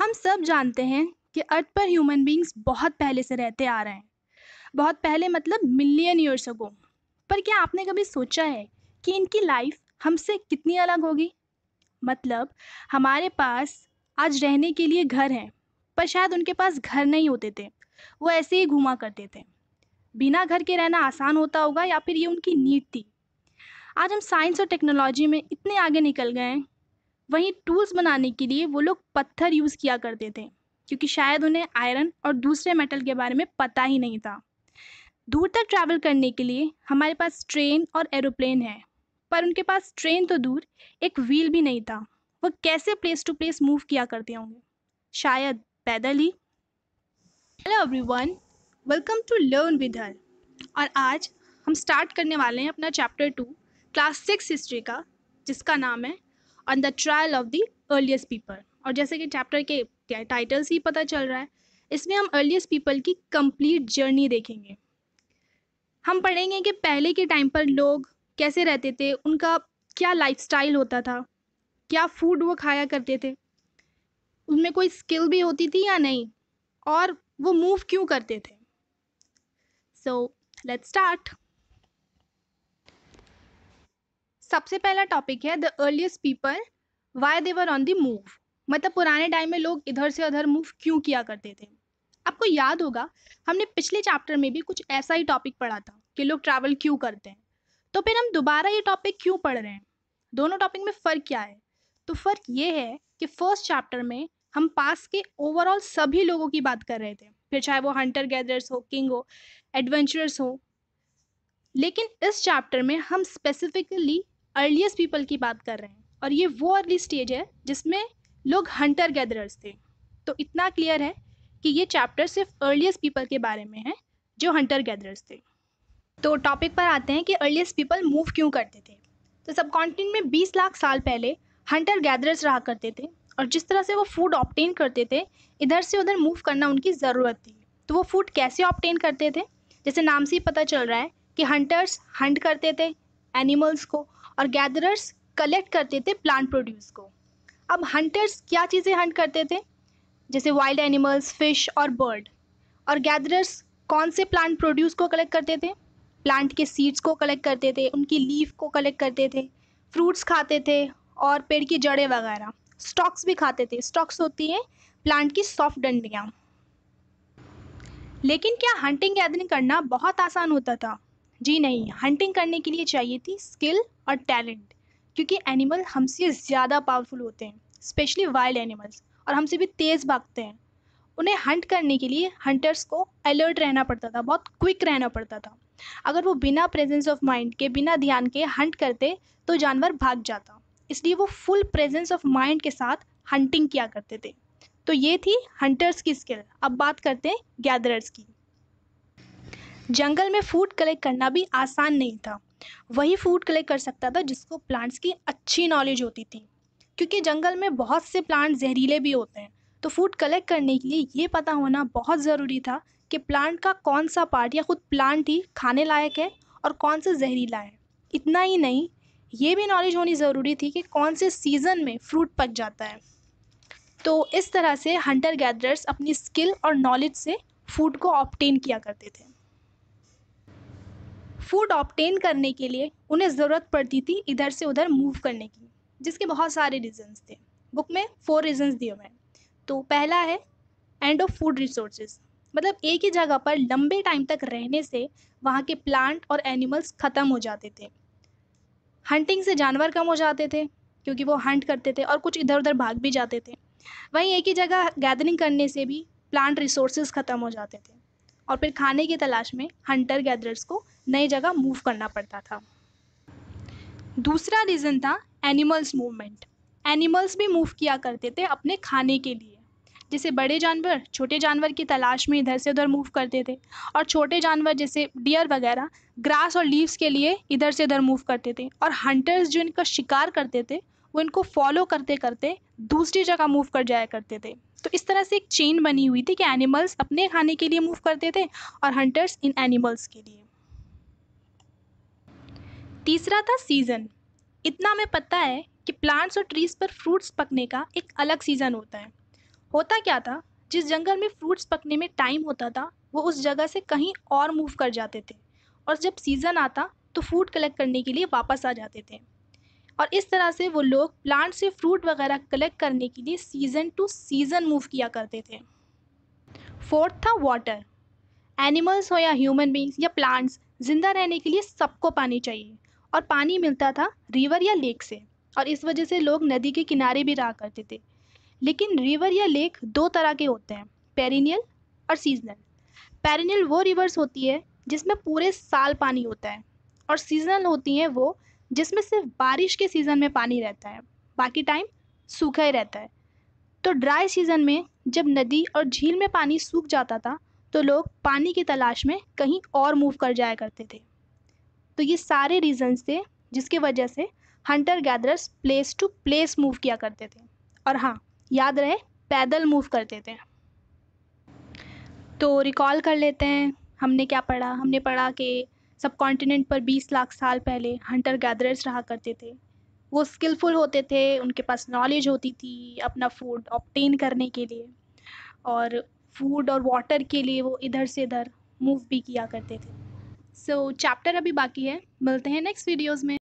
हम सब जानते हैं कि अर्थ पर ह्यूमन बींग्स बहुत पहले से रहते आ रहे हैं बहुत पहले मतलब मिलियन ईयर्स अगो पर क्या आपने कभी सोचा है कि इनकी लाइफ हमसे कितनी अलग होगी मतलब हमारे पास आज रहने के लिए घर हैं पर शायद उनके पास घर नहीं होते थे वो ऐसे ही घूमा करते थे बिना घर के रहना आसान होता होगा या फिर ये उनकी नीड थी आज हम साइंस और टेक्नोलॉजी में इतने आगे निकल गए हैं वहीं टूल्स बनाने के लिए वो लोग पत्थर यूज़ किया करते थे क्योंकि शायद उन्हें आयरन और दूसरे मेटल के बारे में पता ही नहीं था दूर तक ट्रैवल करने के लिए हमारे पास ट्रेन और एरोप्लेन है पर उनके पास ट्रेन तो दूर एक व्हील भी नहीं था वो कैसे प्लेस टू प्लेस मूव किया करते होंगे शायद पैदल ही hello everyone welcome to learn with her और आज हम स्टार्ट करने वाले हैं अपना chapter two class six history का जिसका नाम है on the trial of the earliest people और जैसे कि चैप्टर के टाइटल से ही पता चल रहा है इसमें हम अर्लीस्ट पीपल की कंप्लीट जर्नी देखेंगे हम पढ़ेंगे कि पहले के टाइम पर लोग कैसे रहते थे उनका क्या स्टाइल होता था क्या फूड वो खाया करते थे उनमें कोई स्किल भी होती थी या नहीं और वो मूव क्यों करते थे सो लेट्स स्टार्ट सबसे पहला टॉपिक है the earliest people why they were on the move मतलब पुराने टाइम में लोग इधर से उधर मूव क्यों किया करते थे आपको याद होगा हमने पिछले चैप्टर में भी कुछ ऐसा ही टॉपिक पढ़ा था कि लोग ट्रैवल क्यों करते हैं तो फिर हम दोबारा ये टॉपिक क्यों पढ़ रहे हैं दोनों टॉपिक में फ़र्क क्या है तो फ़र्क ये है कि फर्स्ट चैप्टर में हम पास के ओवरऑल सभी लोगों की बात कर रहे थे फिर चाहे वो हंटर गैदर्स हो किंग हो एडवेंचरर्स हो लेकिन इस चैप्टर में हम स्पेसिफिकली अर्लीस्ट पीपल की बात कर रहे हैं और ये वो अर्ली स्टेज है जिसमें लोग हंटर गैदरर्स थे तो इतना क्लियर है कि ये चैप्टर सिर्फ अर्लीस्ट पीपल के बारे में है जो हंटर गैदरर्स थे तो टॉपिक पर आते हैं कि अर्लीस्ट पीपल मूव क्यों करते थे तो सब कॉन्टिनेंट में 20 लाख साल पहले हंटर गैदरर्स रहा करते थे और जिस तरह से वो फूड ऑप्टेन करते थे इधर से उधर मूव करना उनकी ज़रूरत थी तो वो फूड कैसे ऑप्टेन करते थे जैसे नाम से ही पता चल रहा है कि हंटर्स हंट करते थे एनिमल्स को और गैदरर्स कलेक्ट करते थे प्लांट प्रोड्यूस को अब हंटर्स क्या चीज़ें हंट करते थे जैसे वाइल्ड एनिमल्स फिश और बर्ड और गैदरर्स कौन से प्लांट प्रोड्यूस को कलेक्ट करते थे प्लांट के सीड्स को कलेक्ट करते थे उनकी लीफ को कलेक्ट करते थे फ्रूट्स खाते थे और पेड़ की जड़ें वगैरह स्टॉक्स भी खाते थे स्टॉक्स होती हैं प्लांट की सॉफ्ट डंडियाँ लेकिन क्या हंटिंग गैदरिंग करना बहुत आसान होता था जी नहीं हंटिंग करने के लिए चाहिए थी स्किल और टैलेंट क्योंकि एनिमल हमसे ज़्यादा पावरफुल होते हैं स्पेशली वाइल्ड एनिमल्स और हमसे भी तेज़ भागते हैं उन्हें हंट करने के लिए हंटर्स को अलर्ट रहना पड़ता था बहुत क्विक रहना पड़ता था अगर वो बिना प्रेजेंस ऑफ माइंड के बिना ध्यान के हंट करते तो जानवर भाग जाता इसलिए वो फुल प्रेजेंस ऑफ माइंड के साथ हंटिंग किया करते थे तो ये थी हंटर्स की स्किल अब बात करते हैं गैदरर्स की जंगल में फूड कलेक्ट करना भी आसान नहीं था वही फूड कलेक्ट कर सकता था जिसको प्लांट्स की अच्छी नॉलेज होती थी क्योंकि जंगल में बहुत से प्लांट जहरीले भी होते हैं तो फूड कलेक्ट करने के लिए ये पता होना बहुत ज़रूरी था कि प्लांट का कौन सा पार्ट या खुद प्लांट ही खाने लायक है और कौन सा जहरीला है इतना ही नहीं ये भी नॉलेज होनी ज़रूरी थी कि कौन से सीज़न में फ्रूट पक जाता है तो इस तरह से हंटर गैदरर्स अपनी स्किल और नॉलेज से फूड को ऑप्टेन किया करते थे फूड ऑप्टेन करने के लिए उन्हें ज़रूरत पड़ती थी इधर से उधर मूव करने की जिसके बहुत सारे रीजंस थे बुक में फोर रीजंस दिए हुए हैं तो पहला है एंड ऑफ फूड रिसोर्सेज मतलब एक ही जगह पर लंबे टाइम तक रहने से वहाँ के प्लांट और एनिमल्स ख़त्म हो जाते थे हंटिंग से जानवर कम हो जाते थे क्योंकि वो हंट करते थे और कुछ इधर उधर भाग भी जाते थे वहीं एक ही जगह गैदरिंग करने से भी प्लांट रिसोर्सेज ख़त्म हो जाते थे और फिर खाने की तलाश में हंटर गैदरर्स को नई जगह मूव करना पड़ता था दूसरा रीज़न था एनिमल्स मूवमेंट एनिमल्स भी मूव किया करते थे अपने खाने के लिए जैसे बड़े जानवर छोटे जानवर की तलाश में इधर से उधर मूव करते थे और छोटे जानवर जैसे डियर वगैरह ग्रास और लीव्स के लिए इधर से उधर मूव करते थे और हंटर्स जो इनका शिकार करते थे वो इनको फॉलो करते करते दूसरी जगह मूव कर जाया करते थे तो इस तरह से एक चेन बनी हुई थी कि एनिमल्स अपने खाने के लिए मूव करते थे और हंटर्स इन एनिमल्स के लिए तीसरा था सीज़न इतना हमें पता है कि प्लांट्स और ट्रीज़ पर फ्रूट्स पकने का एक अलग सीज़न होता है होता क्या था जिस जंगल में फ्रूट्स पकने में टाइम होता था वो उस जगह से कहीं और मूव कर जाते थे और जब सीज़न आता तो फ्रूट कलेक्ट करने के लिए वापस आ जाते थे और इस तरह से वो लोग प्लांट से फ्रूट वगैरह कलेक्ट करने के लिए सीज़न टू सीज़न मूव किया करते थे फोर्थ था वाटर एनिमल्स हो या ह्यूमन बींग्स या प्लांट्स ज़िंदा रहने के लिए सबको पानी चाहिए और पानी मिलता था रिवर या लेक से और इस वजह से लोग नदी के किनारे भी रहा करते थे लेकिन रिवर या लेक दो तरह के होते हैं पेरिनियल और सीजनल पेरिनियल वो रिवर्स होती है जिसमें पूरे साल पानी होता है और सीजनल होती हैं वो जिसमें सिर्फ बारिश के सीज़न में पानी रहता है बाकी टाइम सूखा ही रहता है तो ड्राई सीज़न में जब नदी और झील में पानी सूख जाता था तो लोग पानी की तलाश में कहीं और मूव कर जाया करते थे तो ये सारे रीजन्स थे जिसके वजह से hunter gatherers place to place move किया करते थे और हाँ याद रहे पैदल मूव करते थे तो रिकॉल कर लेते हैं हमने क्या पढ़ा हमने पढ़ा कि सब कॉन्टिनेंट पर 20 लाख साल पहले हंटर गैदरर्स रहा करते थे वो स्किलफुल होते थे उनके पास नॉलेज होती थी अपना फूड ऑप्टेन करने के लिए और फूड और वाटर के लिए वो इधर से इधर मूव भी किया करते थे सो so, चैप्टर अभी बाकी है मिलते हैं नेक्स्ट वीडियोज़ में